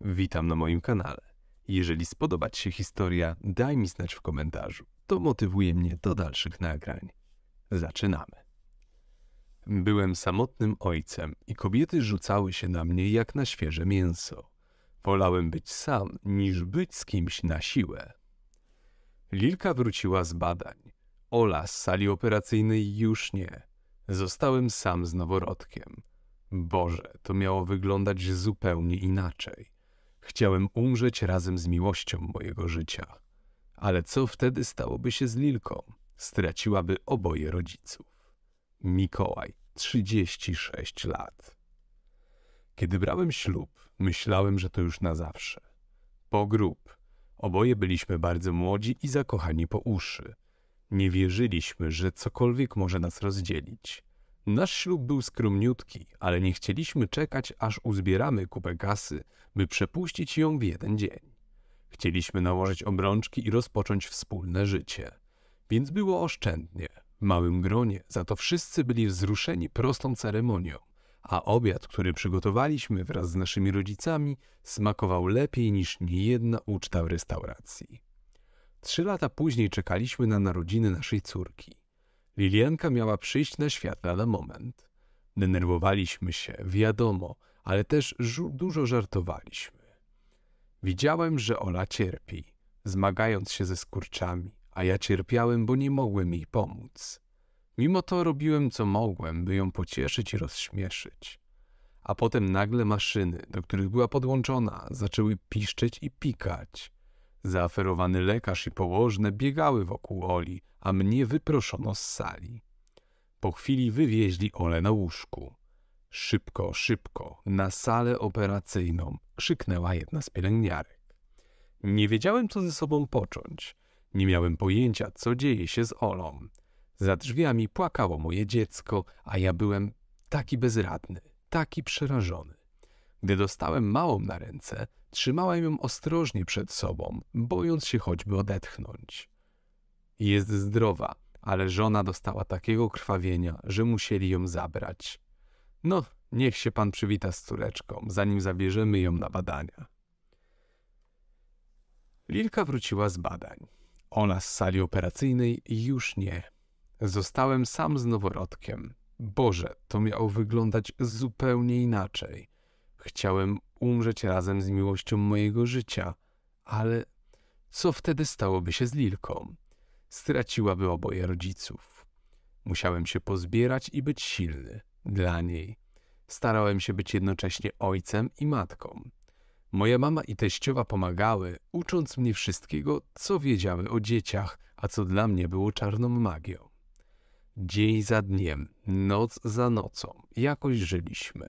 Witam na moim kanale. Jeżeli spodoba Ci się historia, daj mi znać w komentarzu. To motywuje mnie do dalszych nagrań. Zaczynamy. Byłem samotnym ojcem i kobiety rzucały się na mnie jak na świeże mięso. Wolałem być sam, niż być z kimś na siłę. Lilka wróciła z badań. Ola z sali operacyjnej już nie. Zostałem sam z noworodkiem. Boże, to miało wyglądać zupełnie inaczej. Chciałem umrzeć razem z miłością mojego życia. Ale co wtedy stałoby się z Lilką? Straciłaby oboje rodziców. Mikołaj, 36 lat. Kiedy brałem ślub, myślałem, że to już na zawsze. Po grób. Oboje byliśmy bardzo młodzi i zakochani po uszy. Nie wierzyliśmy, że cokolwiek może nas rozdzielić. Nasz ślub był skromniutki, ale nie chcieliśmy czekać, aż uzbieramy kupę kasy, by przepuścić ją w jeden dzień. Chcieliśmy nałożyć obrączki i rozpocząć wspólne życie. Więc było oszczędnie, w małym gronie, za to wszyscy byli wzruszeni prostą ceremonią, a obiad, który przygotowaliśmy wraz z naszymi rodzicami, smakował lepiej niż niejedna uczta w restauracji. Trzy lata później czekaliśmy na narodziny naszej córki. Lilianka miała przyjść na świat na moment. Denerwowaliśmy się, wiadomo, ale też dużo żartowaliśmy. Widziałem, że Ola cierpi, zmagając się ze skurczami, a ja cierpiałem, bo nie mogłem jej pomóc. Mimo to robiłem, co mogłem, by ją pocieszyć i rozśmieszyć. A potem nagle maszyny, do których była podłączona, zaczęły piszczeć i pikać. Zaaferowany lekarz i położne biegały wokół Oli, a mnie wyproszono z sali. Po chwili wywieźli Ole na łóżku. Szybko, szybko, na salę operacyjną, krzyknęła jedna z pielęgniarek. Nie wiedziałem, co ze sobą począć. Nie miałem pojęcia, co dzieje się z Olą. Za drzwiami płakało moje dziecko, a ja byłem taki bezradny, taki przerażony. Gdy dostałem małą na ręce, Trzymałem ją ostrożnie przed sobą, bojąc się choćby odetchnąć. Jest zdrowa, ale żona dostała takiego krwawienia, że musieli ją zabrać. No, niech się pan przywita z córeczką, zanim zabierzemy ją na badania. Lilka wróciła z badań. Ona z sali operacyjnej już nie. Zostałem sam z noworodkiem. Boże, to miało wyglądać zupełnie inaczej. Chciałem umrzeć razem z miłością mojego życia, ale co wtedy stałoby się z Lilką? Straciłaby oboje rodziców. Musiałem się pozbierać i być silny dla niej. Starałem się być jednocześnie ojcem i matką. Moja mama i teściowa pomagały, ucząc mnie wszystkiego, co wiedziały o dzieciach, a co dla mnie było czarną magią. Dzień za dniem, noc za nocą, jakoś żyliśmy.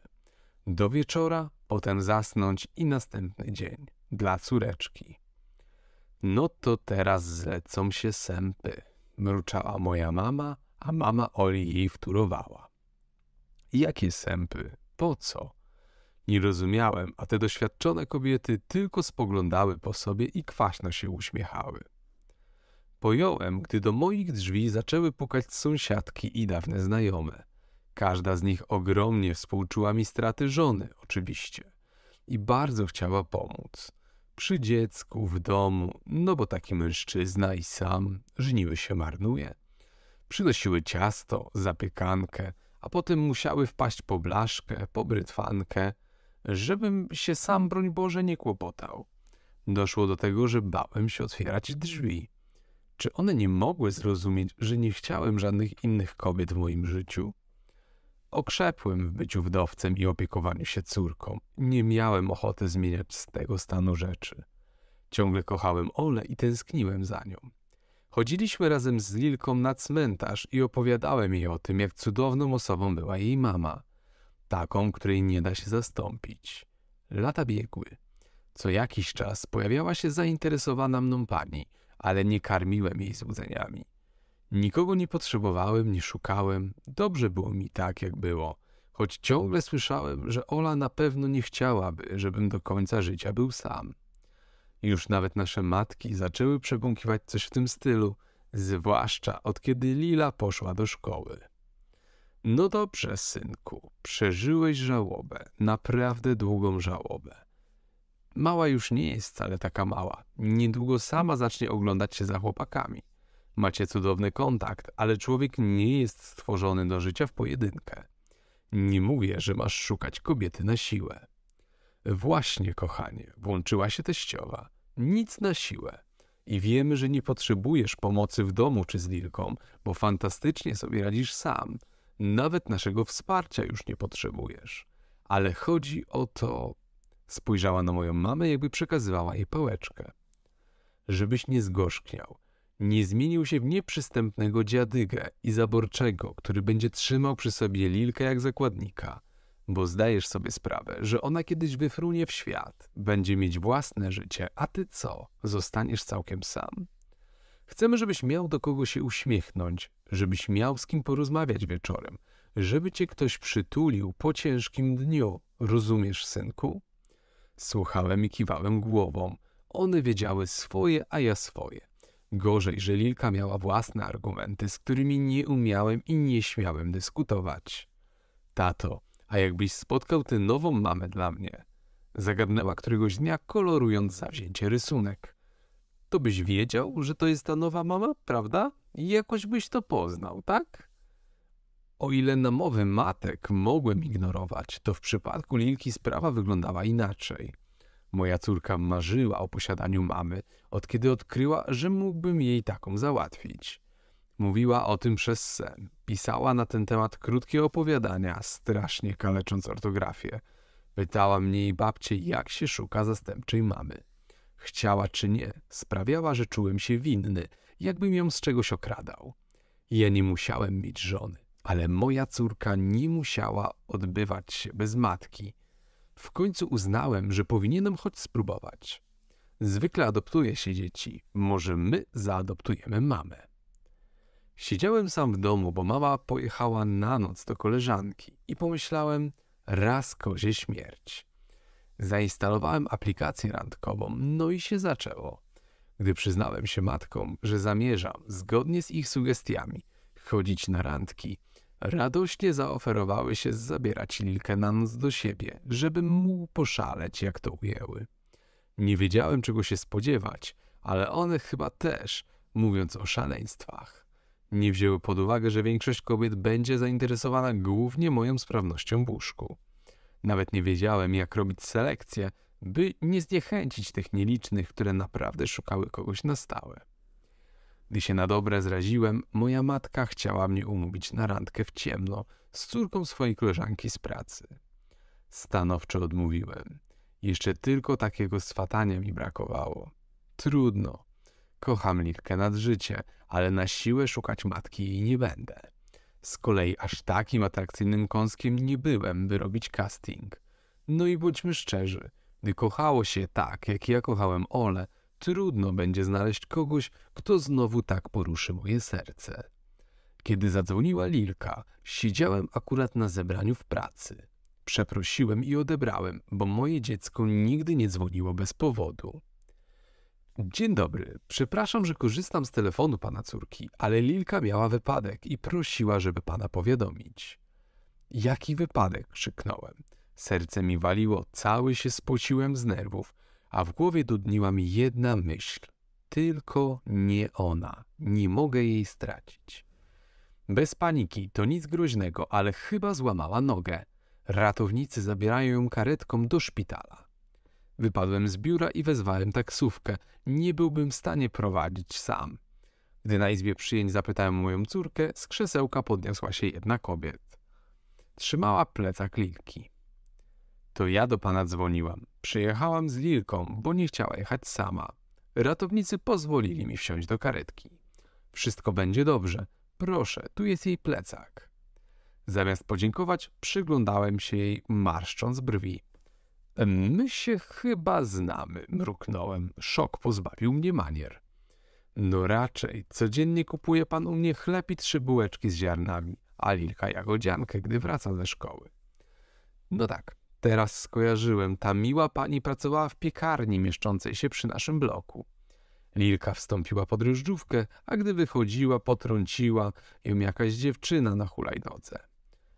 Do wieczora, potem zasnąć i następny dzień. Dla córeczki. No to teraz zlecą się sępy, mruczała moja mama, a mama Oli jej wtórowała. Jakie sępy? Po co? Nie rozumiałem, a te doświadczone kobiety tylko spoglądały po sobie i kwaśno się uśmiechały. Pojąłem, gdy do moich drzwi zaczęły pukać sąsiadki i dawne znajome. Każda z nich ogromnie współczuła mi straty żony, oczywiście, i bardzo chciała pomóc. Przy dziecku, w domu, no bo taki mężczyzna i sam żniły się marnuje. Przynosiły ciasto, zapiekankę, a potem musiały wpaść po blaszkę, po brytwankę, żebym się sam, broń Boże, nie kłopotał. Doszło do tego, że bałem się otwierać drzwi. Czy one nie mogły zrozumieć, że nie chciałem żadnych innych kobiet w moim życiu? okrzepłem w byciu wdowcem i opiekowaniu się córką. Nie miałem ochoty zmieniać z tego stanu rzeczy. Ciągle kochałem Ole i tęskniłem za nią. Chodziliśmy razem z Lilką na cmentarz i opowiadałem jej o tym, jak cudowną osobą była jej mama. Taką, której nie da się zastąpić. Lata biegły. Co jakiś czas pojawiała się zainteresowana mną pani, ale nie karmiłem jej złudzeniami. Nikogo nie potrzebowałem, nie szukałem, dobrze było mi tak, jak było, choć ciągle słyszałem, że Ola na pewno nie chciałaby, żebym do końca życia był sam. Już nawet nasze matki zaczęły przebąkiwać coś w tym stylu, zwłaszcza od kiedy Lila poszła do szkoły. No dobrze, synku, przeżyłeś żałobę, naprawdę długą żałobę. Mała już nie jest wcale taka mała. Niedługo sama zacznie oglądać się za chłopakami – Macie cudowny kontakt, ale człowiek nie jest stworzony do życia w pojedynkę. Nie mówię, że masz szukać kobiety na siłę. Właśnie, kochanie, włączyła się teściowa. Nic na siłę. I wiemy, że nie potrzebujesz pomocy w domu czy z Lilką, bo fantastycznie sobie radzisz sam. Nawet naszego wsparcia już nie potrzebujesz. Ale chodzi o to... Spojrzała na moją mamę, jakby przekazywała jej pałeczkę. Żebyś nie zgorzkniał nie zmienił się w nieprzystępnego dziadygę i zaborczego, który będzie trzymał przy sobie Lilkę jak zakładnika. Bo zdajesz sobie sprawę, że ona kiedyś wyfrunie w świat, będzie mieć własne życie, a ty co? Zostaniesz całkiem sam. Chcemy, żebyś miał do kogo się uśmiechnąć, żebyś miał z kim porozmawiać wieczorem, żeby cię ktoś przytulił po ciężkim dniu. Rozumiesz, synku? Słuchałem i kiwałem głową. One wiedziały swoje, a ja swoje. Gorzej, że Lilka miała własne argumenty, z którymi nie umiałem i nie śmiałem dyskutować. Tato, a jakbyś spotkał tę nową mamę dla mnie? Zagadnęła któregoś dnia, kolorując zawzięcie rysunek. To byś wiedział, że to jest ta nowa mama, prawda? I jakoś byś to poznał, tak? O ile namowy matek mogłem ignorować, to w przypadku Lilki sprawa wyglądała inaczej – Moja córka marzyła o posiadaniu mamy, od kiedy odkryła, że mógłbym jej taką załatwić. Mówiła o tym przez sen. Pisała na ten temat krótkie opowiadania, strasznie kalecząc ortografię. Pytała mnie i babcie, jak się szuka zastępczej mamy. Chciała czy nie, sprawiała, że czułem się winny, jakbym ją z czegoś okradał. Ja nie musiałem mieć żony, ale moja córka nie musiała odbywać się bez matki. W końcu uznałem, że powinienem choć spróbować. Zwykle adoptuje się dzieci, może my zaadoptujemy mamę. Siedziałem sam w domu, bo mama pojechała na noc do koleżanki i pomyślałem, raz kozie śmierć. Zainstalowałem aplikację randkową, no i się zaczęło. Gdy przyznałem się matkom, że zamierzam, zgodnie z ich sugestiami, chodzić na randki, Radośnie zaoferowały się zabierać Lilkę na noc do siebie, żebym mógł poszaleć, jak to ujęły. Nie wiedziałem, czego się spodziewać, ale one chyba też, mówiąc o szaleństwach. Nie wzięły pod uwagę, że większość kobiet będzie zainteresowana głównie moją sprawnością w łóżku. Nawet nie wiedziałem, jak robić selekcję, by nie zniechęcić tych nielicznych, które naprawdę szukały kogoś na stałe. Gdy się na dobre zraziłem, moja matka chciała mnie umówić na randkę w ciemno z córką swojej koleżanki z pracy. Stanowczo odmówiłem. Jeszcze tylko takiego swatania mi brakowało. Trudno. Kocham Lilkę nad życie, ale na siłę szukać matki jej nie będę. Z kolei aż takim atrakcyjnym kąskiem nie byłem, by robić casting. No i bądźmy szczerzy, gdy kochało się tak, jak ja kochałem Ole, trudno będzie znaleźć kogoś, kto znowu tak poruszy moje serce. Kiedy zadzwoniła Lilka, siedziałem akurat na zebraniu w pracy. Przeprosiłem i odebrałem, bo moje dziecko nigdy nie dzwoniło bez powodu. Dzień dobry, przepraszam, że korzystam z telefonu pana córki, ale Lilka miała wypadek i prosiła, żeby pana powiadomić. Jaki wypadek? krzyknąłem. Serce mi waliło, cały się spociłem z nerwów a w głowie dudniła mi jedna myśl. Tylko nie ona. Nie mogę jej stracić. Bez paniki, to nic groźnego, ale chyba złamała nogę. Ratownicy zabierają ją karetką do szpitala. Wypadłem z biura i wezwałem taksówkę. Nie byłbym w stanie prowadzić sam. Gdy na izbie przyjęć zapytałem moją córkę, z krzesełka podniosła się jedna kobiet. Trzymała plecak Lilki. To ja do pana dzwoniłam. Przyjechałam z Lilką, bo nie chciała jechać sama. Ratownicy pozwolili mi wsiąść do karetki. Wszystko będzie dobrze. Proszę, tu jest jej plecak. Zamiast podziękować, przyglądałem się jej, marszcząc brwi. My się chyba znamy, mruknąłem. Szok pozbawił mnie manier. No raczej, codziennie kupuje pan u mnie chleb i trzy bułeczki z ziarnami, a Lilka jagodziankę, gdy wraca ze szkoły. No tak, Teraz skojarzyłem, ta miła pani pracowała w piekarni mieszczącej się przy naszym bloku. Lilka wstąpiła pod ryżdżówkę, a gdy wychodziła, potrąciła ją jakaś dziewczyna na hulajnodze.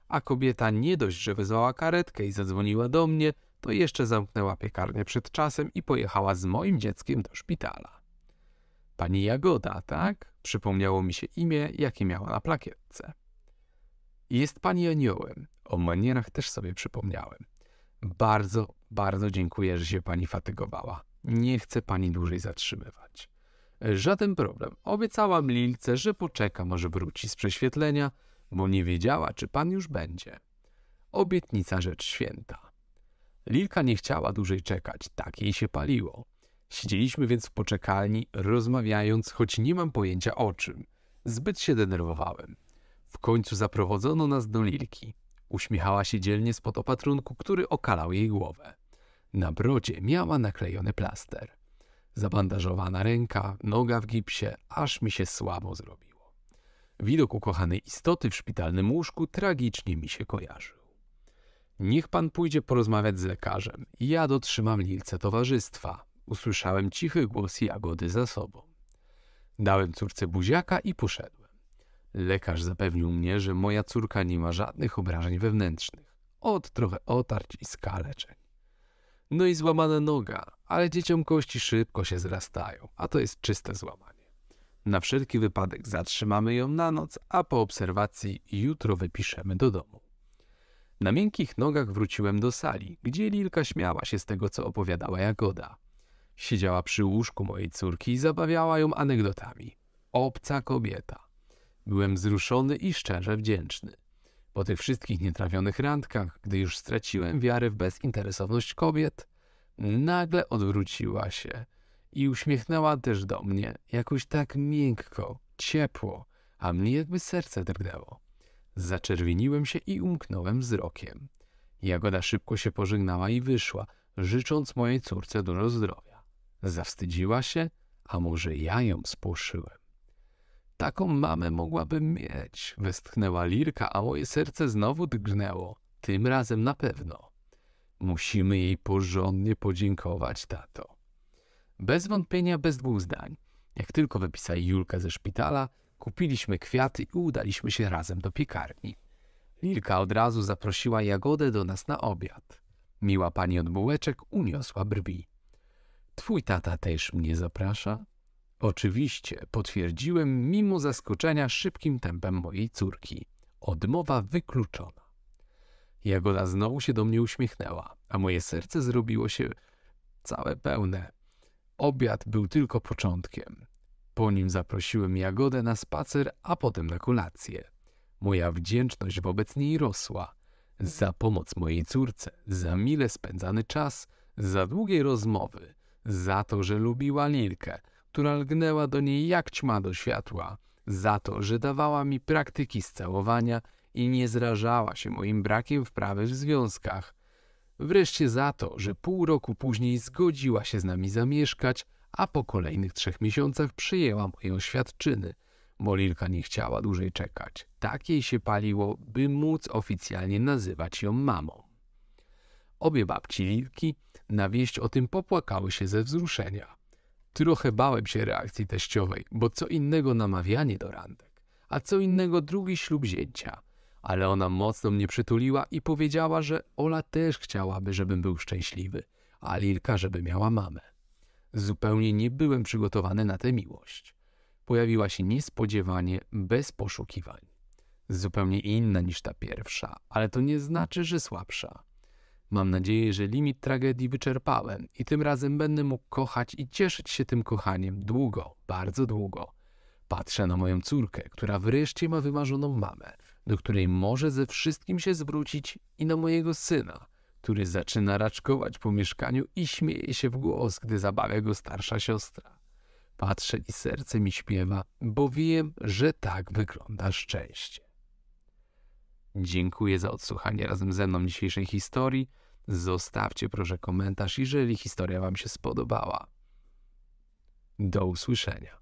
A kobieta nie dość, że wezwała karetkę i zadzwoniła do mnie, to jeszcze zamknęła piekarnię przed czasem i pojechała z moim dzieckiem do szpitala. Pani Jagoda, tak? Przypomniało mi się imię, jakie miała na plakietce. Jest pani aniołem. O manierach też sobie przypomniałem bardzo, bardzo dziękuję, że się pani fatygowała. Nie chcę pani dłużej zatrzymywać. Żaden problem. Obiecałam Lilce, że poczeka, może wróci z prześwietlenia, bo nie wiedziała, czy pan już będzie. Obietnica rzecz święta. Lilka nie chciała dłużej czekać, tak jej się paliło. Siedzieliśmy więc w poczekalni, rozmawiając, choć nie mam pojęcia o czym. Zbyt się denerwowałem. W końcu zaprowadzono nas do Lilki. Uśmiechała się dzielnie spod opatrunku, który okalał jej głowę. Na brodzie miała naklejony plaster. Zabandażowana ręka, noga w gipsie, aż mi się słabo zrobiło. Widok ukochanej istoty w szpitalnym łóżku tragicznie mi się kojarzył. Niech pan pójdzie porozmawiać z lekarzem. Ja dotrzymam lilce towarzystwa. Usłyszałem cichy głos jagody za sobą. Dałem córce buziaka i poszedł. Lekarz zapewnił mnie, że moja córka nie ma żadnych obrażeń wewnętrznych, od trochę otarć i skaleczeń. No i złamana noga, ale dzieciom kości szybko się zrastają, a to jest czyste złamanie. Na wszelki wypadek zatrzymamy ją na noc, a po obserwacji jutro wypiszemy do domu. Na miękkich nogach wróciłem do sali, gdzie Lilka śmiała się z tego, co opowiadała Jagoda. Siedziała przy łóżku mojej córki i zabawiała ją anegdotami. Obca kobieta. Byłem wzruszony i szczerze wdzięczny. Po tych wszystkich nietrawionych randkach, gdy już straciłem wiarę w bezinteresowność kobiet, nagle odwróciła się i uśmiechnęła też do mnie, jakoś tak miękko, ciepło, a mnie jakby serce drgnęło. Zaczerwieniłem się i umknąłem wzrokiem. Jagoda szybko się pożegnała i wyszła, życząc mojej córce dużo zdrowia. Zawstydziła się, a może ja ją spłoszyłem. Taką mamę mogłabym mieć, westchnęła Lirka, a moje serce znowu drgnęło. Tym razem na pewno. Musimy jej porządnie podziękować, tato. Bez wątpienia, bez dwóch zdań. Jak tylko wypisali Julkę ze szpitala, kupiliśmy kwiaty i udaliśmy się razem do piekarni. Lilka od razu zaprosiła Jagodę do nas na obiad. Miła pani od bułeczek uniosła brwi. Twój tata też mnie zaprasza? Oczywiście, potwierdziłem mimo zaskoczenia szybkim tempem mojej córki. Odmowa wykluczona. Jagoda znowu się do mnie uśmiechnęła, a moje serce zrobiło się całe pełne. Obiad był tylko początkiem. Po nim zaprosiłem Jagodę na spacer, a potem na kolację. Moja wdzięczność wobec niej rosła. Za pomoc mojej córce, za mile spędzany czas, za długie rozmowy, za to, że lubiła Lilkę – która lgnęła do niej jak ćma do światła, za to, że dawała mi praktyki z i nie zrażała się moim brakiem wprawy w związkach. Wreszcie za to, że pół roku później zgodziła się z nami zamieszkać, a po kolejnych trzech miesiącach przyjęła świadczyny, bo Molilka nie chciała dłużej czekać. Tak jej się paliło, by móc oficjalnie nazywać ją mamą. Obie babci Lilki na wieść o tym popłakały się ze wzruszenia. Trochę bałem się reakcji teściowej, bo co innego namawianie do randek, a co innego drugi ślub zięcia. Ale ona mocno mnie przytuliła i powiedziała, że Ola też chciałaby, żebym był szczęśliwy, a Lilka, żeby miała mamę. Zupełnie nie byłem przygotowany na tę miłość. Pojawiła się niespodziewanie, bez poszukiwań. Zupełnie inna niż ta pierwsza, ale to nie znaczy, że słabsza. Mam nadzieję, że limit tragedii wyczerpałem i tym razem będę mógł kochać i cieszyć się tym kochaniem długo, bardzo długo. Patrzę na moją córkę, która wreszcie ma wymarzoną mamę, do której może ze wszystkim się zwrócić i na mojego syna, który zaczyna raczkować po mieszkaniu i śmieje się w głos, gdy zabawia go starsza siostra. Patrzę i serce mi śpiewa, bo wiem, że tak wygląda szczęście. Dziękuję za odsłuchanie razem ze mną dzisiejszej historii. Zostawcie proszę komentarz, jeżeli historia Wam się spodobała. Do usłyszenia.